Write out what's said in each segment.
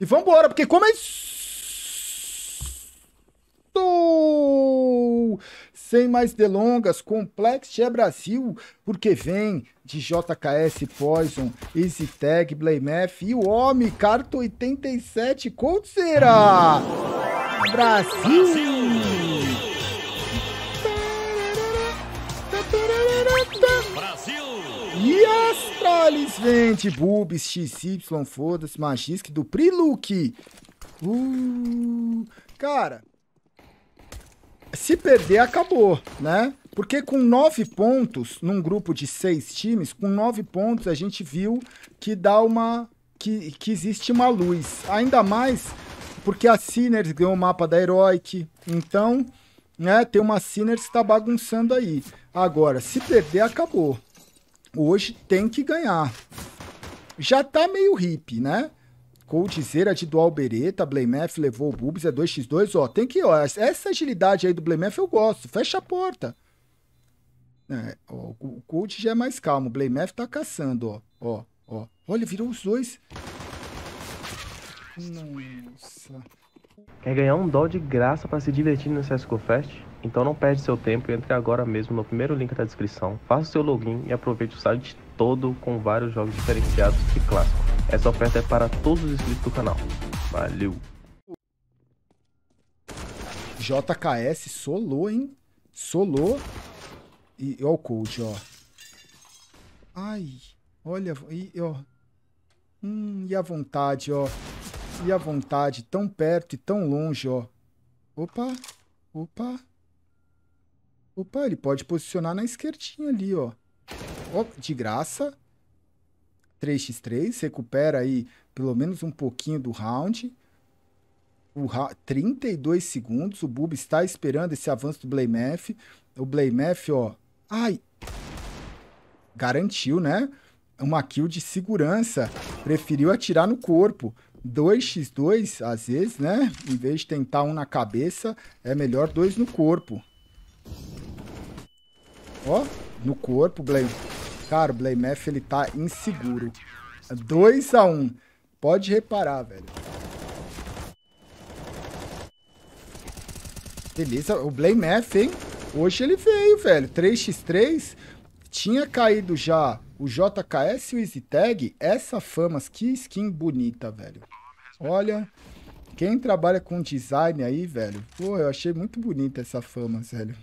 E vambora, porque começou! Sem mais delongas, Complex é Brasil, porque vem de JKS Poison, Easy Tag, Blamef e o homem, Carto 87, Coldzera! Brasil! Brasil! gente. boobs, XY, foda-se, Magisk do Priluque. Uh, cara, se perder, acabou, né? Porque com nove pontos, num grupo de seis times, com nove pontos a gente viu que dá uma. que, que existe uma luz. Ainda mais porque a Sinners ganhou o mapa da Heroic. Então, né, tem uma Sinners que tá bagunçando aí. Agora, se perder, acabou. Hoje tem que ganhar já tá meio hippie, né? Coldzera de dual bereta, Blamef levou o Bubis, é 2x2, ó, tem que, ó, essa agilidade aí do Blamef eu gosto, fecha a porta. É, ó, o Colt já é mais calmo, o Blamef tá caçando, ó, ó, ó. Olha, virou os dois. Nossa. Quer ganhar um dó de graça para se divertir no CSGO Fest? Então não perde seu tempo e entre agora mesmo no primeiro link da descrição. Faça seu login e aproveite o site todo com vários jogos diferenciados e clássicos. Essa oferta é para todos os inscritos do canal. Valeu! JKS solou, hein? Solou. E ó o Cold, ó. Ai, olha, e, ó. Hum, e a vontade, ó. E a vontade, tão perto e tão longe, ó. Opa, opa. Opa, ele pode posicionar na esquerdinha ali, ó de graça. 3x3, recupera aí pelo menos um pouquinho do round. O ra 32 segundos, o Bub está esperando esse avanço do Blamef. O Blamef, ó, ai, garantiu, né? Uma kill de segurança, preferiu atirar no corpo. 2x2, às vezes, né? Em vez de tentar um na cabeça, é melhor dois no corpo. Ó, no corpo. Blame. Cara, o Blamef, ele tá inseguro. 2x1. Um. Pode reparar, velho. Beleza, o Blamef, hein? Hoje ele veio, velho. 3x3. Tinha caído já o JKS e o Easy Tag. Essa famas, que skin bonita, velho. Olha, quem trabalha com design aí, velho. Pô, eu achei muito bonita essa famas, velho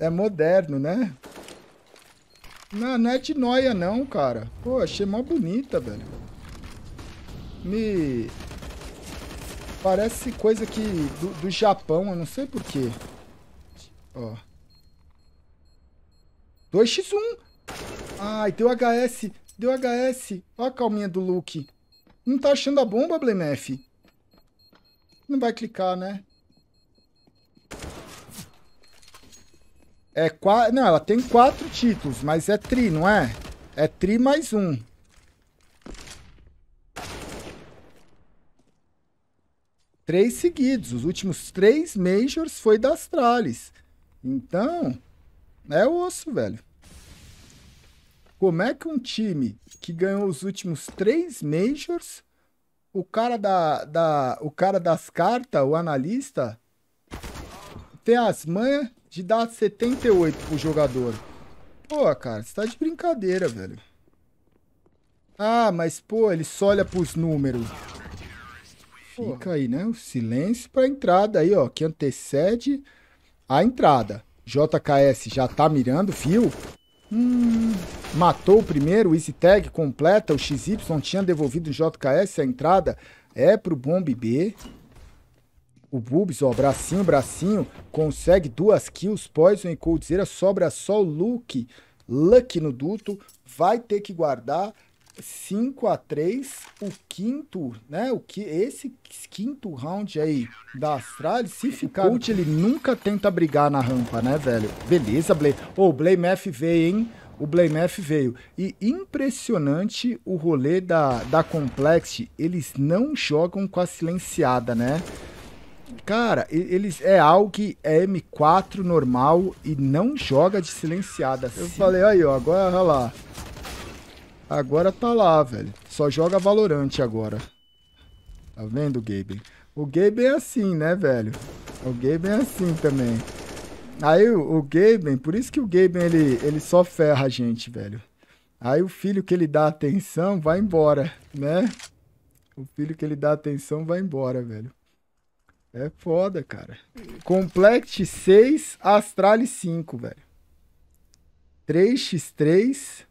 é moderno, né? Não, não é de noia não, cara. Pô, achei mó bonita, velho. Me... Parece coisa que... Do, do Japão, eu não sei porquê. Ó. 2x1. Ai, deu HS. Deu HS. Ó a calminha do Luke. Não tá achando a bomba, Blemef? Não vai clicar, né? É quatro, não, ela tem quatro títulos, mas é tri, não é? É tri mais um. Três seguidos. Os últimos três Majors foi da Astralis. Então, é osso, velho. Como é que um time que ganhou os últimos três Majors, o cara, da, da, o cara das cartas, o analista, tem as manhas de dar 78 pro jogador. Pô, cara, você tá de brincadeira, velho. Ah, mas, pô, ele só olha pros números. Fica aí, né? O silêncio pra entrada aí, ó, que antecede a entrada. JKS já tá mirando, viu? Hum, matou o primeiro, o Easy Tag completa, o XY tinha devolvido o JKS, a entrada é pro Bomb B. O Bubs, ó, bracinho, bracinho, consegue duas kills, Poison e Coldzera, sobra só o Luke. Luck no duto, vai ter que guardar 5 a 3 o quinto, né? O que esse quinto round aí da Astralis, se ficar, o coach ele nunca tenta brigar na rampa, né, velho? Beleza, Blay. Ô, oh, veio, hein? O Blaymef veio. E impressionante o rolê da da Complex, eles não jogam com a silenciada, né? Cara, eles é algo que é M4 normal e não joga de silenciada. Sim. Eu falei, aí, ó, agora olha lá. Agora tá lá, velho. Só joga Valorante agora. Tá vendo, Gaben? O Gaben é assim, né, velho? O Gaben é assim também. Aí o, o Gaben, por isso que o Gaben ele, ele só ferra a gente, velho. Aí o filho que ele dá atenção vai embora, né? O filho que ele dá atenção vai embora, velho. É foda, cara. Complex 6, Astrale 5, velho. 3x3.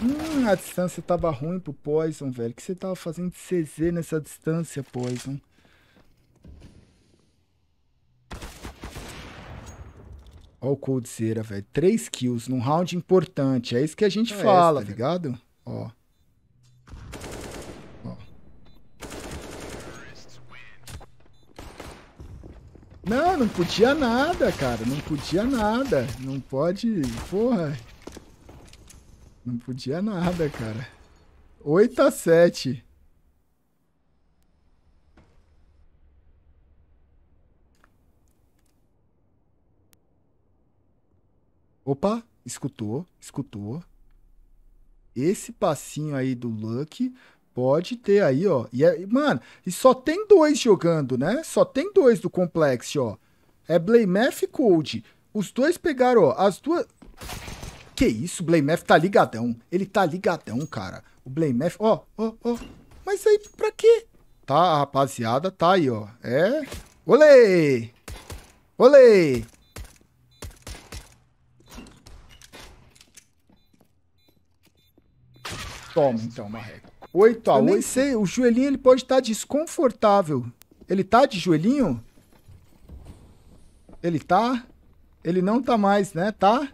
Hum, a distância tava ruim pro Poison, velho. O que você tava fazendo de CZ nessa distância, Poison? Olha o Coldzera, velho. Três kills num round importante. É isso que a gente é fala, esta, tá né? ligado? Ó. Ó. Não, não podia nada, cara. Não podia nada. Não pode... Porra. Não podia nada, cara. 8 a 7. Opa, escutou, escutou. Esse passinho aí do Luck pode ter aí, ó. E é, mano, e só tem dois jogando, né? Só tem dois do complexo, ó. É Blamef e Cold. Os dois pegaram, ó, as duas... Que isso, o Blamef tá ligadão. Ele tá ligadão, cara. O Blamef, ó, ó, ó. Mas aí, pra quê? Tá, a rapaziada tá aí, ó. É... Olê! Olê! Toma, então, Marreco. 8 a Eu nem sei, o joelhinho ele pode estar tá desconfortável. Ele tá de joelhinho? Ele tá? Ele não tá mais, né? Tá?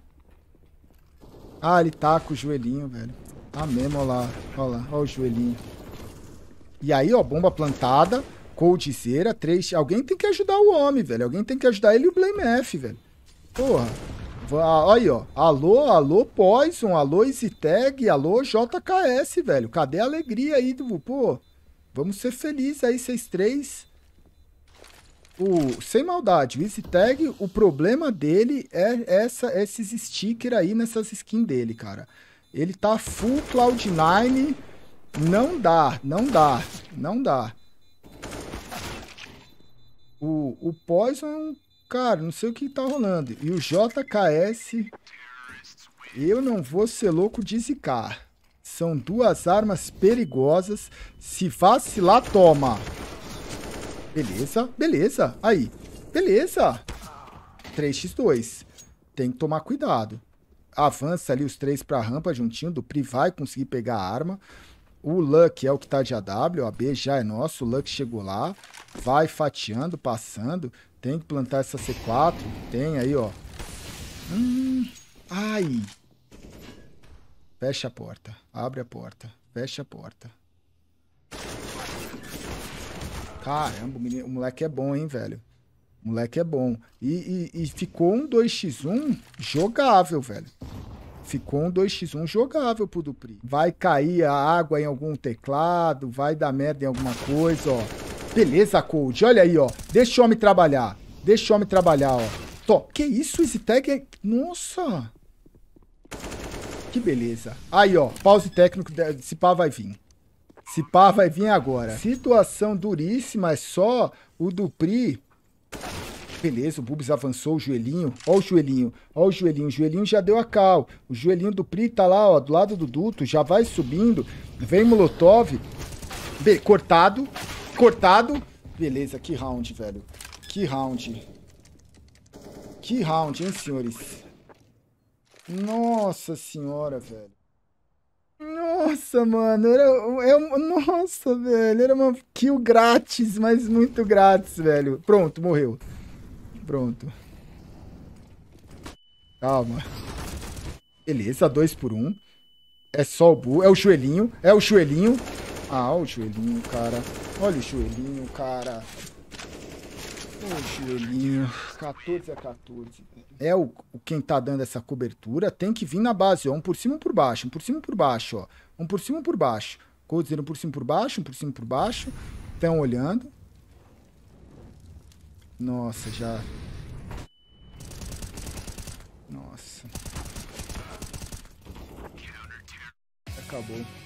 Ah, ele tá com o joelhinho, velho. Tá mesmo, olha lá. Olha lá, olha o joelhinho. E aí, ó, bomba plantada, coldzera, 3... Alguém tem que ajudar o homem, velho. Alguém tem que ajudar ele e o Blame F, velho. Porra. Aí, ó. Alô, alô, Poison, alô, EasyTag, alô, JKS, velho. Cadê a alegria aí do. Pô, vamos ser felizes aí, vocês três. O, sem maldade, o EasyTag, o problema dele é essa, esses stickers aí nessas skins dele, cara. Ele tá full Cloud9. Não dá, não dá, não dá. O, o Poison cara, não sei o que tá rolando. E o JKS, eu não vou ser louco de zicar. São duas armas perigosas. Se vacilar, toma. Beleza, beleza. Aí, beleza. 3x2. Tem que tomar cuidado. Avança ali os três pra rampa juntinho. Do vai conseguir pegar a arma. O Luck é o que tá de AW, a B já é nosso, o Luck chegou lá, vai fatiando, passando. Tem que plantar essa C4. Tem aí, ó. Hum, ai. Fecha a porta. Abre a porta. Fecha a porta. Caramba, o, menino, o moleque é bom, hein, velho. O moleque é bom. E, e, e ficou um 2x1 jogável, velho. Ficou um 2x1 jogável pro Dupri. Vai cair a água em algum teclado, vai dar merda em alguma coisa, ó. Beleza, Cold. Olha aí, ó. Deixa o homem trabalhar. Deixa o homem trabalhar, ó. Tô. Que isso? Easy tag é... Nossa! Que beleza. Aí, ó. Pause técnico. Se pá, vai vir. Se pá, vai vir agora. Situação duríssima. É só o Dupri... Beleza, o Bubs avançou o joelhinho. Ó o joelhinho. Ó o joelhinho. O joelhinho já deu a cal. O joelhinho do Pri tá lá, ó, do lado do duto. Já vai subindo. Vem Molotov. Be cortado. Cortado. Beleza, que round, velho. Que round. Que round, hein, senhores? Nossa senhora, velho. Nossa, mano, era, era, é nossa, velho, era uma kill grátis, mas muito grátis, velho. Pronto, morreu. Pronto. Calma. Beleza, dois por um. É só o bu, é o joelhinho, é o joelhinho. Ah, o joelhinho, cara. Olha o joelhinho, cara. Julinho, 14 a 14. É o, quem tá dando essa cobertura, tem que vir na base, ó. Um por cima, um por baixo, um por cima, um por baixo, ó. Um por cima, um por baixo. Coldzera um por cima, por baixo, um por cima, por baixo. Estão olhando. Nossa, já... Nossa. Acabou.